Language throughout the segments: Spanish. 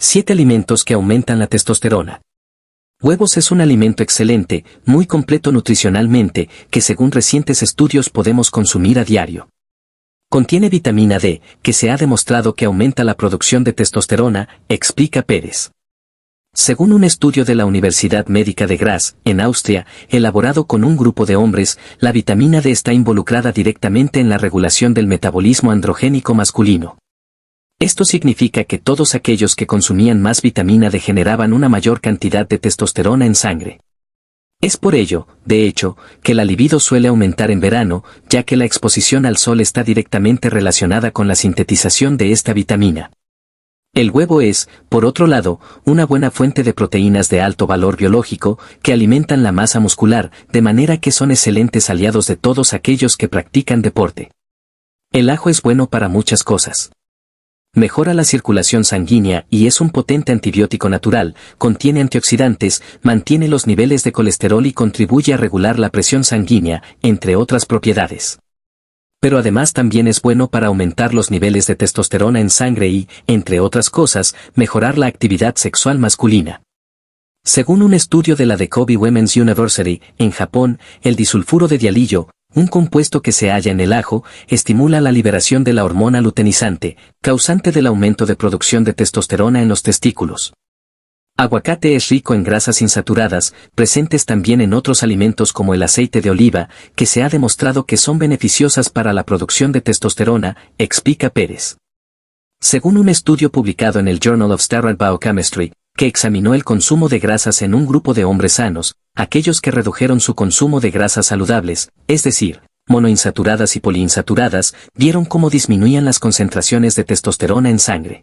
7 alimentos que aumentan la testosterona. Huevos es un alimento excelente, muy completo nutricionalmente, que según recientes estudios podemos consumir a diario. Contiene vitamina D, que se ha demostrado que aumenta la producción de testosterona, explica Pérez. Según un estudio de la Universidad Médica de Graz, en Austria, elaborado con un grupo de hombres, la vitamina D está involucrada directamente en la regulación del metabolismo androgénico masculino. Esto significa que todos aquellos que consumían más vitamina degeneraban una mayor cantidad de testosterona en sangre. Es por ello, de hecho, que la libido suele aumentar en verano, ya que la exposición al sol está directamente relacionada con la sintetización de esta vitamina. El huevo es, por otro lado, una buena fuente de proteínas de alto valor biológico que alimentan la masa muscular, de manera que son excelentes aliados de todos aquellos que practican deporte. El ajo es bueno para muchas cosas mejora la circulación sanguínea y es un potente antibiótico natural, contiene antioxidantes, mantiene los niveles de colesterol y contribuye a regular la presión sanguínea, entre otras propiedades. Pero además también es bueno para aumentar los niveles de testosterona en sangre y, entre otras cosas, mejorar la actividad sexual masculina. Según un estudio de la Kobe Women's University, en Japón, el disulfuro de dialillo, un compuesto que se halla en el ajo, estimula la liberación de la hormona luteinizante, causante del aumento de producción de testosterona en los testículos. Aguacate es rico en grasas insaturadas, presentes también en otros alimentos como el aceite de oliva, que se ha demostrado que son beneficiosas para la producción de testosterona, explica Pérez. Según un estudio publicado en el Journal of Steroid Biochemistry, que examinó el consumo de grasas en un grupo de hombres sanos, aquellos que redujeron su consumo de grasas saludables, es decir, monoinsaturadas y poliinsaturadas, vieron cómo disminuían las concentraciones de testosterona en sangre.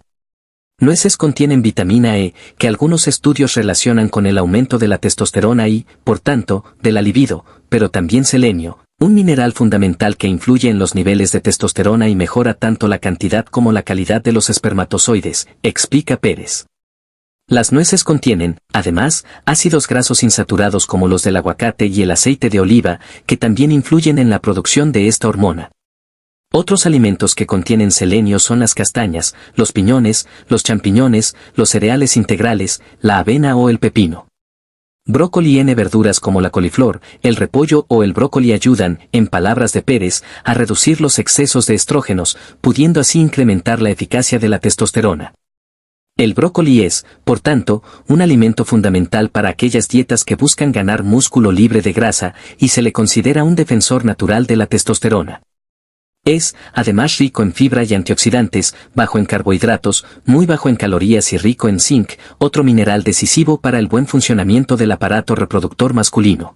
Nueces contienen vitamina E, que algunos estudios relacionan con el aumento de la testosterona y, por tanto, de la libido, pero también selenio, un mineral fundamental que influye en los niveles de testosterona y mejora tanto la cantidad como la calidad de los espermatozoides, explica Pérez. Las nueces contienen, además, ácidos grasos insaturados como los del aguacate y el aceite de oliva, que también influyen en la producción de esta hormona. Otros alimentos que contienen selenio son las castañas, los piñones, los champiñones, los cereales integrales, la avena o el pepino. Brócoli n verduras como la coliflor, el repollo o el brócoli ayudan, en palabras de Pérez, a reducir los excesos de estrógenos, pudiendo así incrementar la eficacia de la testosterona. El brócoli es, por tanto, un alimento fundamental para aquellas dietas que buscan ganar músculo libre de grasa y se le considera un defensor natural de la testosterona. Es, además, rico en fibra y antioxidantes, bajo en carbohidratos, muy bajo en calorías y rico en zinc, otro mineral decisivo para el buen funcionamiento del aparato reproductor masculino.